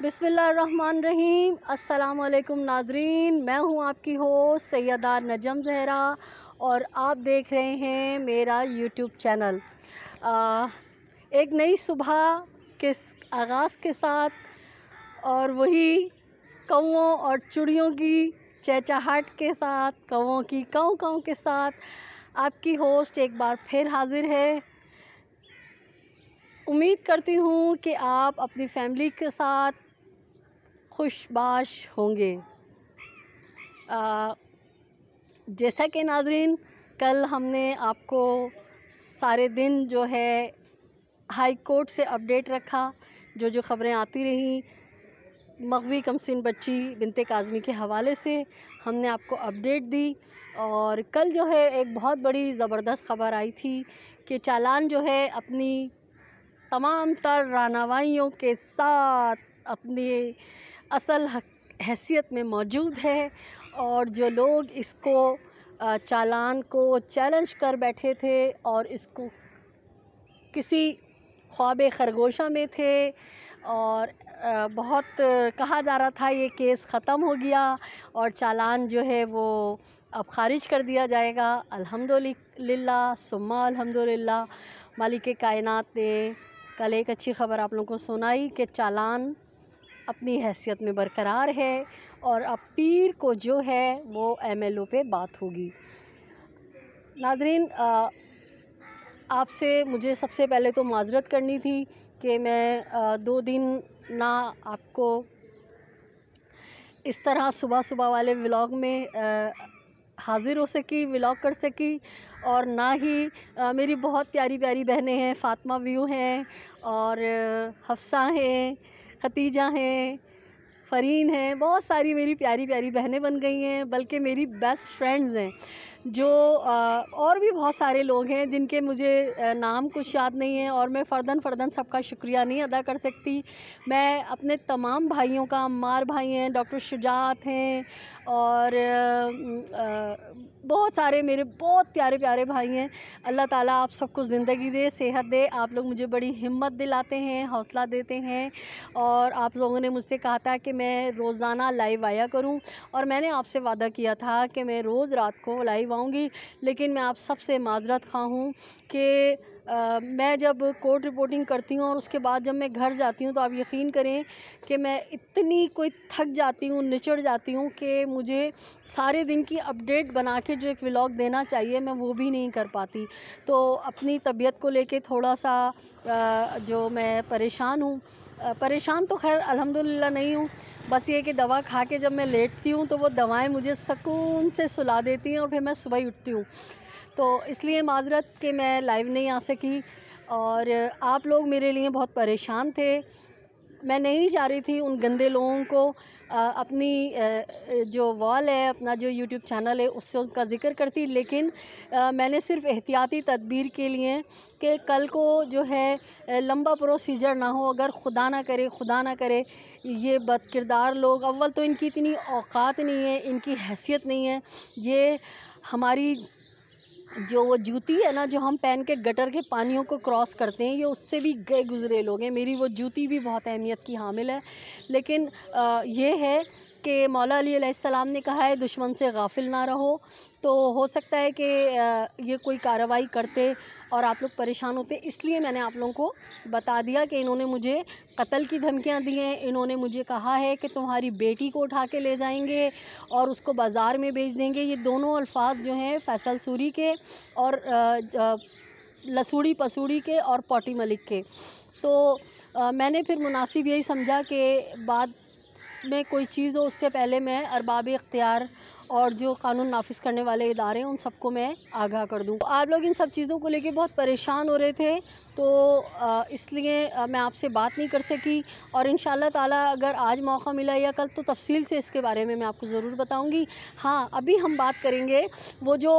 बिसमीम अल्लाम नादरीन मैं हूँ आपकी होस्ट सैदा नजम जहरा और आप देख रहे हैं मेरा यूट्यूब चैनल आ, एक नई सुबह के आगाज़ के साथ और वही कौओं और चुड़ियों की चहचाहट के साथ कौओं की कौ कौ के साथ आपकी होस्ट एक बार फिर हाजिर है उम्मीद करती हूँ कि आप अपनी फैमिली के साथ खुशबाश होंगे जैसा कि नाजरीन कल हमने आपको सारे दिन जो है हाई कोर्ट से अपडेट रखा जो जो ख़बरें आती रहीं मगवी कमसिन बच्ची बिनते काजमी के हवाले से हमने आपको अपडेट दी और कल जो है एक बहुत बड़ी ज़बरदस्त खबर आई थी कि चालान जो है अपनी तमाम तर रानावाइयों के साथ अपने असल हैसियत में मौजूद है और जो लोग इसको चालान को चैलेंज कर बैठे थे और इसको किसी ख्वाब खरगोशा में थे और बहुत कहा जा रहा था ये केस ख़त्म हो गया और चालान जो है वो अब ख़ारिज कर दिया जाएगा अल्हम्दुलिल्लाह सुम्मा अल्हम्दुलिल्लाह मालिक कायनात ने कल एक अच्छी ख़बर आप लोगों को सुनाई कि चालान अपनी हैसियत में बरकरार है और अब पीर को जो है वो एम एल ओ पे बात होगी नादरीन आपसे मुझे सबसे पहले तो माजरत करनी थी कि मैं आ, दो दिन ना आपको इस तरह सुबह सुबह वाले व्लॉग में आ, हाज़िर हो सकी व्लॉग कर सकी और ना ही आ, मेरी बहुत प्यारी प्यारी बहनें हैं फातमा व्यू हैं और हफ्सा हैं खतीजा हैं फ़रीन हैं बहुत सारी मेरी प्यारी प्यारी बहनें बन गई हैं बल्कि मेरी बेस्ट फ्रेंड्स हैं जो और भी बहुत सारे लोग हैं जिनके मुझे नाम कुछ याद नहीं है और मैं फ़र्दन फ़र्दन सबका शुक्रिया नहीं अदा कर सकती मैं अपने तमाम भाइयों का अम्मार भाई हैं डॉक्टर शुजात हैं और बहुत सारे मेरे बहुत प्यारे प्यारे भाई हैं अल्लाह ताला आप सबको ज़िंदगी दे सेहत दे आप लोग मुझे बड़ी हिम्मत दिलाते हैं हौसला देते हैं और आप लोगों ने मुझसे कहा था कि मैं रोज़ाना लाइव आया करूँ और मैंने आपसे वादा किया था कि मैं रोज़ रात को लाइव आऊँगी लेकिन मैं आप सबसे माजरत खा हूँ कि आ, मैं जब कोर्ट रिपोर्टिंग करती हूँ और उसके बाद जब मैं घर जाती हूँ तो आप यकीन करें कि मैं इतनी कोई थक जाती हूँ निचड़ जाती हूँ कि मुझे सारे दिन की अपडेट बना के जो एक व्लॉग देना चाहिए मैं वो भी नहीं कर पाती तो अपनी तबीयत को लेके थोड़ा सा आ, जो मैं परेशान हूँ परेशान तो खैर अलहमदिल्ला नहीं हूँ बस ये कि दवा खा के जब मैं लेटती हूँ तो वो दवाएं मुझे सुकून से सुला देती हैं और फिर मैं सुबह ही उठती हूँ तो इसलिए माजरत कि मैं लाइव नहीं आ सकी और आप लोग मेरे लिए बहुत परेशान थे मैं नहीं चाह रही थी उन गंदे लोगों को आ, अपनी आ, जो वॉल है अपना जो यूट्यूब चैनल है उससे उनका जिक्र करती लेकिन आ, मैंने सिर्फ एहतियाती तदबीर के लिए कि कल को जो है लंबा प्रोसीजर ना हो अगर खुदा ना करे खुदा ना करे ये बद किरदार लोग अव्वल तो इनकी इतनी औकात नहीं है इनकी हैसियत नहीं है ये हमारी जो वो जूती है ना जो हम पहन के गटर के पानियों को क्रॉस करते हैं ये उससे भी गए गुजरे लोग हैं मेरी वो जूती भी बहुत अहमियत की हामिल है लेकिन आ, ये है कि मौला अलीसम ने कहा है दुश्मन से गाफिल ना रहो तो हो सकता है कि ये कोई कार्रवाई करते और आप लोग परेशान होते इसलिए मैंने आप लोगों को बता दिया कि इन्होंने मुझे कत्ल की धमकियां दी हैं इन्होंने मुझे कहा है कि तुम्हारी बेटी को उठा के ले जाएंगे और उसको बाज़ार में भेज देंगे ये दोनों अल्फाज जो हैं फैसल सूरी के और लसूड़ी पसूड़ी के और पोटी मलिक के तो आ, मैंने फिर मुनासिब यही समझा कि बात में कोई चीज़ हो उससे पहले मैं अरबाब इख्तियार और जो कानून नाफिज करने वाले इदारे हैं उन सबको मैं आगाह कर दूँ आप लोग इन सब चीज़ों को लेके बहुत परेशान हो रहे थे तो इसलिए मैं आपसे बात नहीं कर सकी और इन ताला अगर आज मौका मिला या कल तो तफसील से इसके बारे में मैं आपको ज़रूर बताऊँगी हाँ अभी हम बात करेंगे वो जो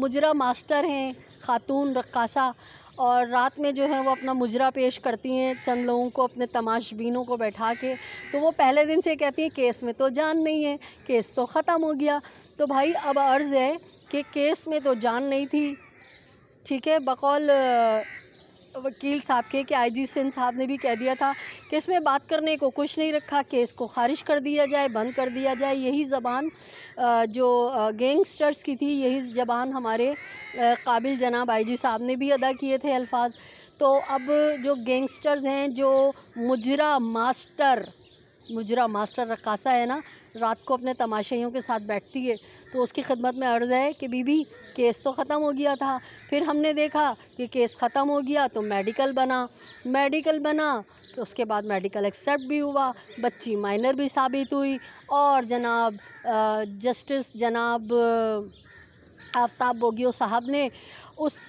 मुजरा मास्टर हैं ख़ातून रक्कासा और रात में जो है वो अपना मुजरा पेश करती हैं चंद लोगों को अपने तमाशबीनों को बैठा के तो वो पहले दिन से कहती हैं केस में तो जान नहीं है केस तो ख़त्म हो गया तो भाई अब अर्ज़ है कि केस में तो जान नहीं थी ठीक है बकौल वकील साहब के कि आईजी सिंह साहब ने भी कह दिया था कि इसमें बात करने को कुछ नहीं रखा केस को खारिज कर दिया जाए बंद कर दिया जाए यही ज़बान जो गैंगस्टर्स की थी यही ज़बान हमारे काबिल जनाब आईजी साहब ने भी अदा किए थे अल्फाज तो अब जो गैंगस्टर्स हैं जो मुजरा मास्टर मुजरा मास्टर रकासा है ना रात को अपने तमाशाइयों के साथ बैठती है तो उसकी खिदमत में अर्ज़ है कि बीबी केस तो ख़त्म हो गया था फिर हमने देखा कि केस ख़त्म हो गया तो मेडिकल बना मेडिकल बना तो उसके बाद मेडिकल एक्सेप्ट भी हुआ बच्ची माइनर भी साबित हुई और जनाब जस्टिस जनाब आफ्ताब बोगियो साहब ने उस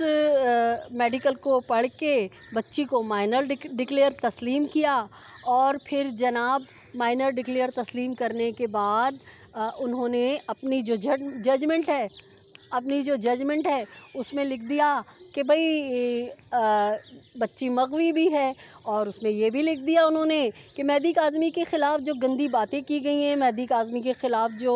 मेडिकल को पढ़ के बच्ची को माइनर डिक्लेयर तस्लीम किया और फिर जनाब माइनर डिक्लेयर तस्लीम करने के बाद आ, उन्होंने अपनी जो जजमेंट है अपनी जो जजमेंट है उसमें लिख दिया कि भाई बच्ची मगवी भी है और उसमें यह भी लिख दिया उन्होंने कि महदी काजमी के ख़िलाफ़ जो गंदी बातें की गई हैं मैदी काजमी के ख़िलाफ़ जो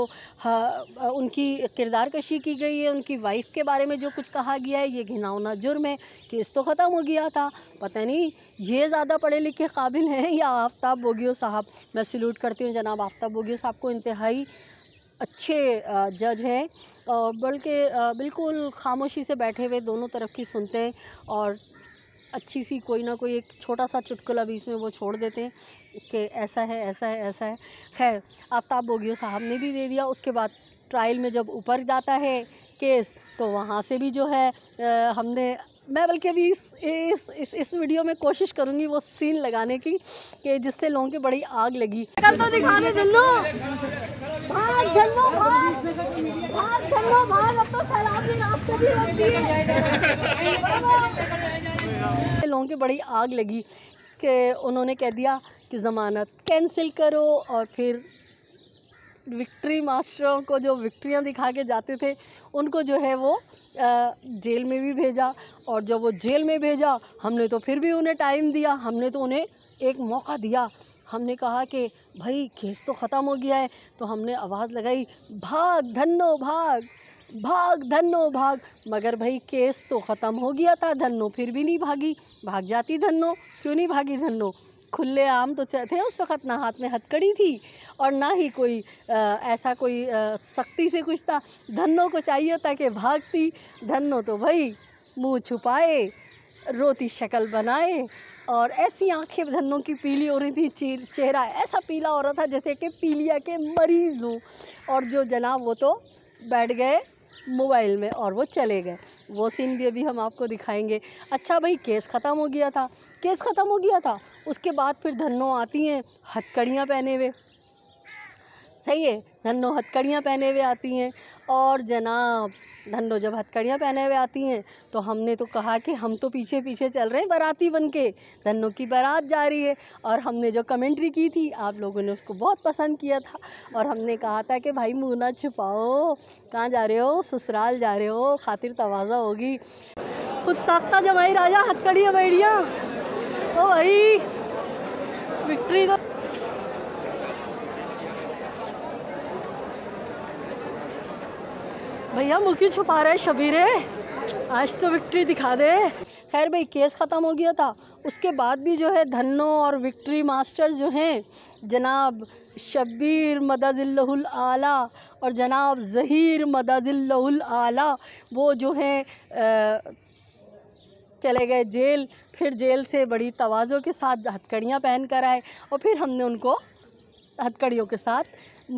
उनकी किरदार कशी की गई है उनकी वाइफ के बारे में जो कुछ कहा गया है ये घिनौना जुर्म है केस तो ख़त्म हो गया था पता नहीं ये ज़्यादा पढ़े लिखे काबिल हैं या आफ्ताब बोगियो साहब मैं सल्यूट करती हूँ जनाब आफ्ताब बोगियो साहब को इंतहाई अच्छे जज हैं और बल्कि बिल्कुल खामोशी से बैठे हुए दोनों तरफ की सुनते हैं और अच्छी सी कोई ना कोई एक छोटा सा चुटकुला भी इसमें वो छोड़ देते हैं कि ऐसा है ऐसा है ऐसा है खैर आफ्ताब बोगियो साहब ने भी दे दिया उसके बाद ट्रायल में जब ऊपर जाता है केस तो वहाँ से भी जो है आ, हमने मैं बल्कि अभी इस इस इस, इस वीडियो में कोशिश करूँगी वो सीन लगाने की कि जिससे लोगों की बड़ी आग लगी कल तो दिखाने जल्लो भाग भाग भाग भाग अब तो भी लगती है लोगों की बड़ी आग लगी कि उन्होंने कह दिया कि ज़मानत कैंसिल करो और फिर विक्ट्री मास्टरों को जो विक्ट्रियाँ दिखा के जाते थे उनको जो है वो जेल में भी भेजा और जब वो जेल में भेजा हमने तो फिर भी उन्हें टाइम दिया हमने तो उन्हें एक मौका दिया हमने कहा कि भाई केस तो ख़त्म हो गया है तो हमने आवाज़ लगाई भाग धन्नो भाग भाग धन्नो भाग मगर भाई केस तो ख़त्म हो गया था धन्नो फिर भी नहीं भागी भाग जाती धन्नो क्यों नहीं भागी धन्नो खुले आम तो थे उस वक़्त ना हाथ में हथकड़ी थी और ना ही कोई आ, ऐसा कोई सख्ती से कुछ था धनों को चाहिए था कि भागती धनो तो भाई मुंह छुपाए रोती शक्ल बनाए और ऐसी आंखें धनों की पीली हो रही थी चेहरा ऐसा पीला हो रहा था जैसे कि पीलिया के मरीज़ हूँ और जो जनाब वो तो बैठ गए मोबाइल में और वो चले गए वो सीन भी अभी हम आपको दिखाएंगे अच्छा भाई केस ख़त्म हो गया था केस ख़त्म हो गया था उसके बाद फिर धन्नो आती हैं हथकड़ियाँ पहने हुए सही है धन्नो हथकड़ियाँ पहने हुए आती हैं और जनाब धंडो जब हथकड़ियाँ पहने हुए आती हैं तो हमने तो कहा कि हम तो पीछे पीछे चल रहे हैं बाराती बन के धनों की बारात जा रही है और हमने जो कमेंट्री की थी आप लोगों ने उसको बहुत पसंद किया था और हमने कहा था कि भाई मुँह ना छुपाओ कहाँ जा रहे हो ससुराल जा रहे हो खातिर तवाज़ा होगी खुद साख्ता जमाई राजा हथकड़ियाँ बैठिया ओ भाई विक्ट्री तो भैया मुक्की छुपा रहे शबीरे आज तो विक्ट्री दिखा दे खैर भाई केस ख़त्म हो गया था उसके बाद भी जो है धन्नो और विक्ट्री मास्टर जो हैं जनाब शब्बीर मदाजिल्लहुल आला और जनाब जहीर मदाजिल्लहुल आला वो जो हैं चले गए जेल फिर जेल से बड़ी तोज़ों के साथ हथकड़ियाँ पहन कर आए और फिर हमने उनको हथकड़ियों के साथ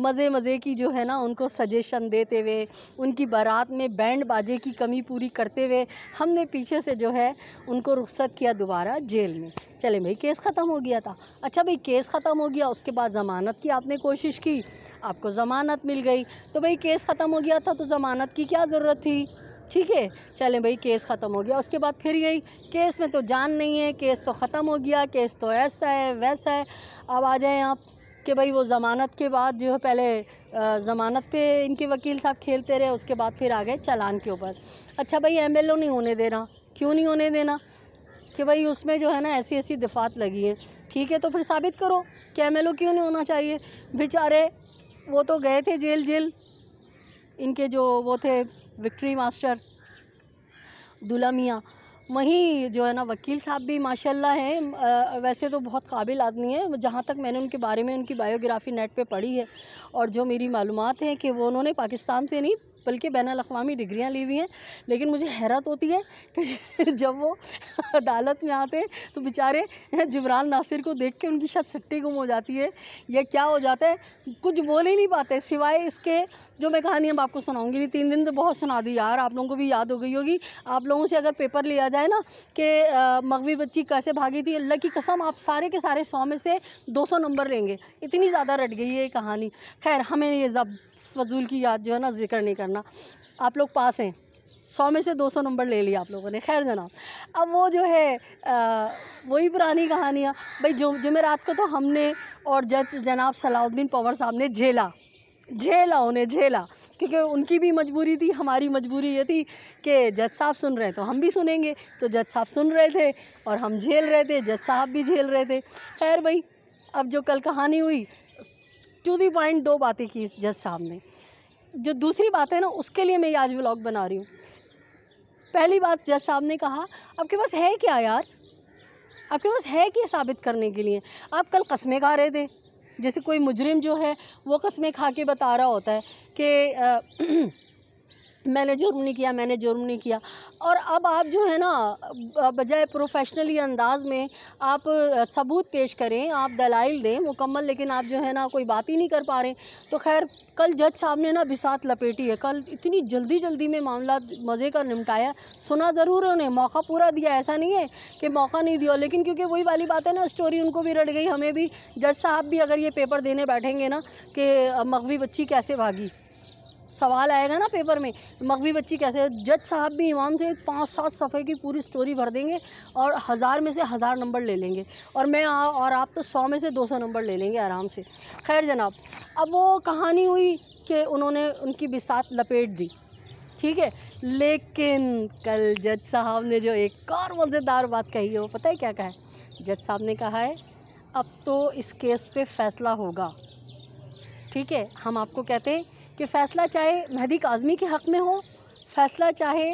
मज़े मज़े की जो है ना उनको सजेशन देते हुए उनकी बारात में बैंड बाजे की कमी पूरी करते हुए हमने पीछे से जो है उनको रुख्सत किया दोबारा जेल में चले भाई केस ख़त्म हो गया था अच्छा भाई केस ख़त्म हो गया उसके बाद ज़मानत की आपने कोशिश की आपको ज़मानत मिल गई तो भाई केस ख़त्म हो गया था तो ज़मानत की क्या ज़रूरत थी ठीक है चलें भाई केस ख़त्म हो गया उसके बाद फिर यही केस में तो जान नहीं है केस तो ख़त्म हो गया केस तो ऐसा है वैसा है अब आ जाएँ आप कि भाई वो ज़मानत के बाद जो है पहले ज़मानत पे इनके वकील साहब खेलते रहे उसके बाद फिर आ गए चालान के ऊपर अच्छा भाई एम नहीं होने देना क्यों नहीं होने देना कि भाई उसमें जो है ना ऐसी ऐसी दिफात लगी हैं ठीक है तो फिर साबित करो कि एम क्यों नहीं होना चाहिए बेचारे वो तो गए थे जेल जेल इनके जो वो थे विक्ट्री मास्टर दुला मियाँ वहीं जो है ना वकील साहब भी माशाल्लाह हैं वैसे तो बहुत काबिल आदमी हैं जहाँ तक मैंने उनके बारे में उनकी बायोग्राफी नेट पे पढ़ी है और जो मेरी मालूम हैं कि वो उन्होंने पाकिस्तान से नहीं बल्कि बैन अवी डिग्रियाँ ली हुई हैं लेकिन मुझे हैरत होती है कि जब वो अदालत में आते हैं तो बेचारे जमरान नासिर को देख के उनकी शायद सट्टी गुम हो जाती है या क्या हो जाता है कुछ बोल ही नहीं पाते सिवाय इसके जो मैं कहानी अब आपको सुनाऊंगी नहीं तीन दिन तो बहुत सुना दी यार आप लोगों को भी याद हो गई होगी आप लोगों से अगर पेपर लिया जाए ना कि मगवी बच्ची कैसे भागी थी अल्लाह की कसम आप सारे के सारे सौ में से दो नंबर लेंगे इतनी ज़्यादा रट गई है ये कहानी खैर हमें ये जब फजूल की याद जो है ना जिक्र नहीं करना आप लोग पास हैं सौ में से दो सौ नंबर ले लिया आप लोगों ने खैर जनाब अब वो जो है वही पुरानी कहानियाँ भाई जो जुमेरात को तो हमने और जज जनाब सलाउद्दीन पवर साहब ने झेला झेला उन्हें झेला क्योंकि उनकी भी मजबूरी थी हमारी मजबूरी ये थी कि जज साहब सुन रहे हैं तो हम भी सुनेंगे तो जज साहब सुन रहे थे और हम झेल रहे थे जज साहब भी झेल रहे थे खैर भाई अब जो कल कहानी हुई टू दी पॉइंट दो बातें की जज साहब ने जो दूसरी बात है ना उसके लिए मैं ये आज व्लॉग बना रही हूँ पहली बात जज साहब ने कहा आपके पास है क्या यार आपके पास है क्या साबित करने के लिए आप कल कस्में खा रहे थे जैसे कोई मुजरिम जो है वो कस्में खा के बता रहा होता है कि मैंने जुर्म नहीं किया मैंने जुर्म नहीं किया और अब आप जो है ना बजाय प्रोफेशनली अंदाज में आप सबूत पेश करें आप दलाइल दें मुकम्मल लेकिन आप जो है ना कोई बात ही नहीं कर पा रहे तो खैर कल जज साहब ने ना बिसात लपेटी है कल इतनी जल्दी जल्दी में मामला मज़े का निपटाया सुना ज़रूर है उन्हें मौका पूरा दिया ऐसा नहीं है कि मौका नहीं दिया लेकिन क्योंकि वही वाली बात है ना स्टोरी उनको भी रट गई हमें भी जज साहब भी अगर ये पेपर देने बैठेंगे ना कि मगवी बच्ची कैसे भागी सवाल आएगा ना पेपर में मगवी बच्ची कैसे जज साहब भी ईमान से पाँच सात सफ़े की पूरी स्टोरी भर देंगे और हज़ार में से हज़ार नंबर ले लेंगे और मैं आ, और आप तो सौ में से दो सौ नंबर ले लेंगे आराम से खैर जनाब अब वो कहानी हुई कि उन्होंने उनकी बिसात लपेट दी ठीक है लेकिन कल जज साहब ने जो एक और मज़ेदार बात कही है वो पता है क्या कहा है जज साहब ने कहा है अब तो इस केस पे फैसला होगा ठीक है हम आपको कहते हैं कि फ़ैसला चाहे महदी काजमी के हक़ में हो फ़ैसला चाहे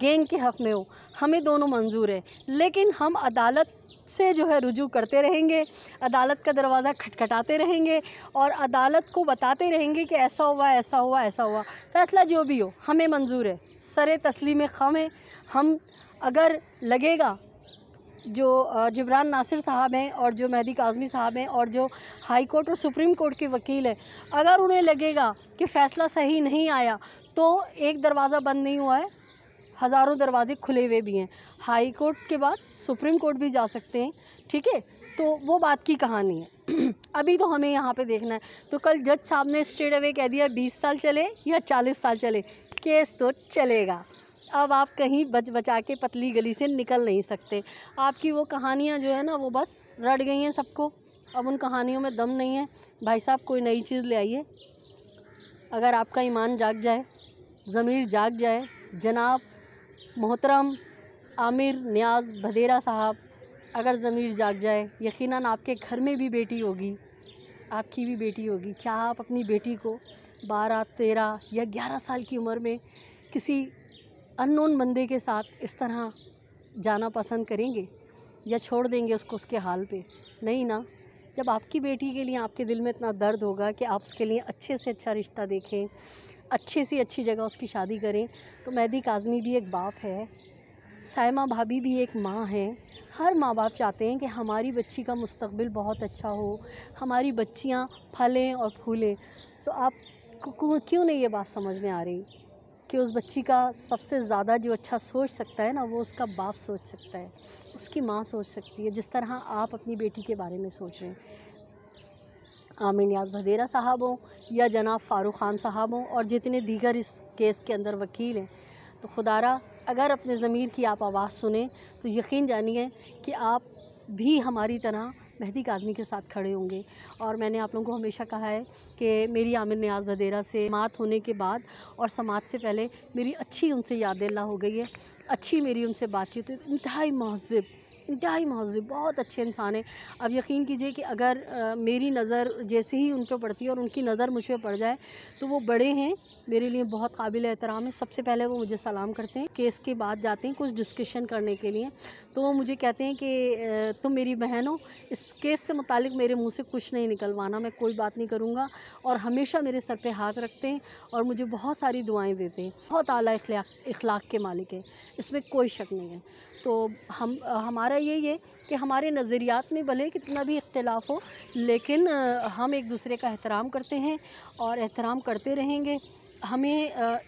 गेंग के हक़ में हो हमें दोनों मंजूर है लेकिन हम अदालत से जो है रुजू करते रहेंगे अदालत का दरवाज़ा खटखटाते रहेंगे और अदालत को बताते रहेंगे कि ऐसा हुआ ऐसा हुआ ऐसा हुआ फ़ैसला जो भी हो हमें मंजूर है सर तस्लीम ख़म है हम अगर लगेगा जो जबरान नासिर साहब हैं और जो मेहदी काजमी साहब हैं और जो हाई कोर्ट और सुप्रीम कोर्ट के वकील हैं अगर उन्हें लगेगा कि फ़ैसला सही नहीं आया तो एक दरवाज़ा बंद नहीं हुआ है हज़ारों दरवाजे खुले हुए भी हैं हाई कोर्ट के बाद सुप्रीम कोर्ट भी जा सकते हैं ठीक है तो वो बात की कहानी है अभी तो हमें यहाँ पे देखना है तो कल जज साहब ने स्ट्रेट अवे कह दिया बीस साल चले या चालीस साल चले केस तो चलेगा अब आप कहीं बच बचा के पतली गली से निकल नहीं सकते आपकी वो कहानियाँ जो है ना वो बस रट गई हैं सबको अब उन कहानियों में दम नहीं है भाई साहब कोई नई चीज़ ले आइए अगर आपका ईमान जाग जाए ज़मीर जाग जाए जनाब मोहतरम आमिर न्याज भदेरा साहब अगर ज़मीर जाग जाए यकीन आपके घर में भी बेटी होगी आपकी भी बेटी होगी क्या आप अपनी बेटी को बारह तेरह या ग्यारह साल की उम्र में किसी अननोन बंदे के साथ इस तरह जाना पसंद करेंगे या छोड़ देंगे उसको उसके हाल पे नहीं ना जब आपकी बेटी के लिए आपके दिल में इतना दर्द होगा कि आप उसके लिए अच्छे से अच्छा रिश्ता देखें अच्छे से अच्छी जगह उसकी शादी करें तो मेहदी काजमी भी एक बाप है सायमा भाभी भी एक माँ हैं हर माँ बाप चाहते हैं कि हमारी बच्ची का मुस्तबिल बहुत अच्छा हो हमारी बच्चियाँ फलें और फूलें तो आप क्यों नहीं ये बात समझ में आ रही कि उस बच्ची का सबसे ज़्यादा जो अच्छा सोच सकता है ना वो उसका बाप सोच सकता है उसकी माँ सोच सकती है जिस तरह आप अपनी बेटी के बारे में सोच रहे हैं आमिर न्याज भदेरा साहब हों या जनाब फ़ारूक ख़ान साहब हों और जितने दीगर इस केस के अंदर वकील हैं तो खुदारा अगर अपने ज़मीर की आप आवाज़ सुने तो यकीन जानिए कि आप भी हमारी तरह मेहदी काजमी के साथ खड़े होंगे और मैंने आप लोगों को हमेशा कहा है कि मेरी आमिर न्याज वदेरा से मात होने के बाद और समाज से पहले मेरी अच्छी उनसे ला हो गई है अच्छी मेरी उनसे बातचीत हुई इंतहाई महजब इंतहाई महजब बहुत अच्छे इंसान हैं अब यकीन कीजिए कि अगर आ, मेरी नज़र जैसे ही उन पर पड़ती है और उनकी नज़र मुझ पर पड़ जाए तो वो बड़े हैं मेरे लिए बहुत काबिल एहतराम है सबसे पहले वो मुझे सलाम करते हैं केस के बाद जाते हैं कुछ डिस्कशन करने के लिए तो वो मुझे कहते हैं कि तुम मेरी बहन हो इस केस से मुतालिक मेरे मुँह से कुछ नहीं निकलवाना मैं कोई बात नहीं करूँगा और हमेशा मेरे सर पर हाथ रखते हैं और मुझे बहुत सारी दुआएँ देते हैं बहुत अली अखलाक के मालिक है इसमें कोई शक नहीं है तो हम हमारा यही है कि हमारे नज़रियात में भले कितना भी इख्तलाफ हो लेकिन हम एक दूसरे का एहतराम करते हैं और एहतराम करते रहेंगे हमें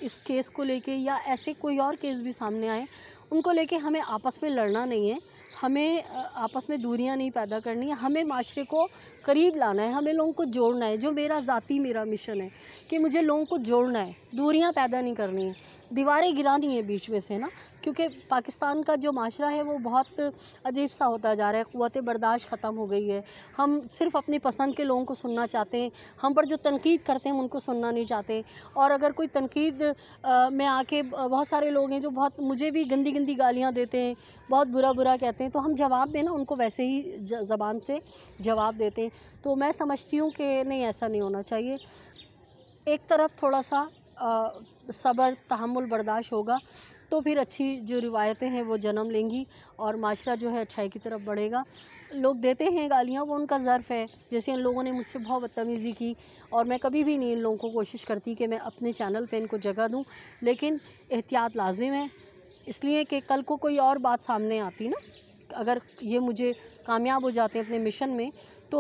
इस केस को लेके या ऐसे कोई और केस भी सामने आए उनको लेके हमें आपस में लड़ना नहीं है हमें आपस में दूरियां नहीं पैदा करनी है हमें माशरे को करीब लाना है हमें लोगों को जोड़ना है जो मेरा ज़ाती मेरा मिशन है कि मुझे लोगों को जोड़ना है दूरियां पैदा नहीं करनी है दीवारें गिरानी है बीच में से ना क्योंकि पाकिस्तान का जो माशरा है वो बहुत अजीब सा होता जा रहा है क़वत बर्दाश्त ख़त्म हो गई है हम सिर्फ अपनी पसंद के लोगों को सुनना चाहते हैं हम पर जो तनकीद करते हैं उनको सुनना नहीं चाहते और अगर कोई तनकीद में आके बहुत सारे लोग हैं जो बहुत मुझे भी गंदी गंदी गालियाँ देते हैं बहुत बुरा बुरा कहते हैं तो हम जवाब ना उनको वैसे ही ज़बान से जवाब देते हैं तो मैं समझती हूँ कि नहीं ऐसा नहीं होना चाहिए एक तरफ थोड़ा सा सब्र तहमुल बर्दाश्त होगा तो फिर अच्छी जो रिवायतें हैं वो जन्म लेंगी और माशरा जो है अच्छाई की तरफ बढ़ेगा लोग देते हैं गालियाँ वो उनका ज़र्फ़ है जैसे इन लोगों ने मुझसे बहुत बदतमीज़ी की और मैं कभी भी नहीं इन लोगों को कोशिश करती कि मैं अपने चैनल पे इनको जगह दूँ लेकिन एहतियात लाजिम है इसलिए कि कल को कोई और बात सामने आती ना अगर ये मुझे कामयाब हो जाते हैं अपने मिशन में तो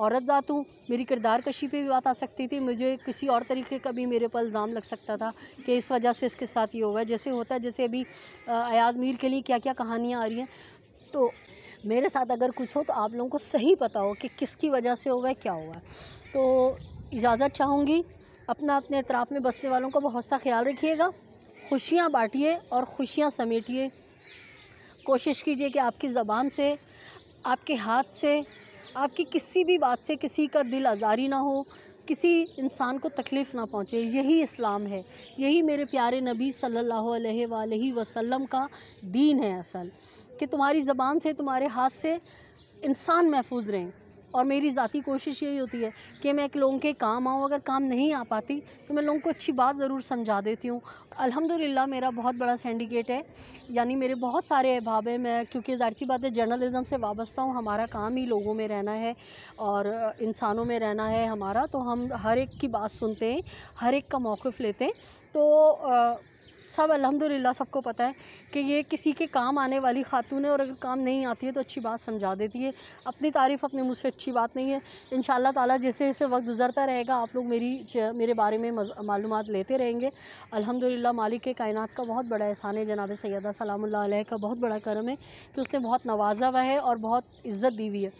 औरत ज़ात हूँ मेरी किरदार कशी पे भी बात आ सकती थी मुझे किसी और तरीके का भी मेरे पर इल्ज़ाम लग सकता था कि इस वजह से इसके साथ ये हुआ है जैसे होता है जैसे अभी अयाज मीर के लिए क्या क्या कहानियाँ आ रही हैं तो मेरे साथ अगर कुछ हो तो आप लोगों को सही पता हो कि किसकी वजह से हुआ है क्या हुआ है तो इजाज़त चाहूँगी अपना अपने अतराफ़ में बसने वालों का बहुत सा ख्याल रखिएगा खुशियाँ बाँटिए और खुशियाँ समेटिए कोशिश कीजिए कि आपकी ज़बान से आपके हाथ से आपकी किसी भी बात से किसी का दिल आज़ारी ना हो किसी इंसान को तकलीफ़ ना पहुंचे यही इस्लाम है यही मेरे प्यारे नबी सल्लल्लाहु अलैहि वसल्लम का दीन है असल कि तुम्हारी ज़बान से तुम्हारे हाथ से इंसान महफूज रहें और मेरी ज़ाती कोशिश यही होती है कि मैं एक लोगों के काम आऊँ अगर काम नहीं आ पाती तो मैं लोगों को अच्छी बात ज़रूर समझा देती हूँ अल्हम्दुलिल्लाह मेरा बहुत बड़ा सिंडिकेट है यानी मेरे बहुत सारे अहबाब हैं मैं क्योंकि ज़ाहिर सी बात है जर्नलिज़म से वाबस्ता हूँ हमारा काम ही लोगों में रहना है और इंसानों में रहना है हमारा तो हम हर एक की बात सुनते हैं हर एक का मौक़ लेते हैं तो आ, सब अल्हम्दुलिल्लाह सबको पता है कि ये किसी के काम आने वाली खातून है और अगर काम नहीं आती है तो अच्छी बात समझा देती है अपनी तारीफ़ अपने मुझसे अच्छी बात नहीं है इन ताला जैसे जैसे वक्त गुजरता रहेगा आप लोग मेरी मेरे बारे में मालूम लेते रहेंगे अल्हम्दुलिल्लाह मालिक के कायनात का बहुत बड़ा एहसान है जनाब सैदा सलाम का बहुत बड़ा करम है कि उसने बहुत नवाजा हुआ है और बहुत इज़्ज़त दी हुई है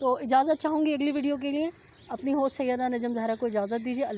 तो इजाज़त चाहूँगी अगली वीडियो के लिए अपनी होस्ट सैदा नजम जहरा को इजाज़त दीजिए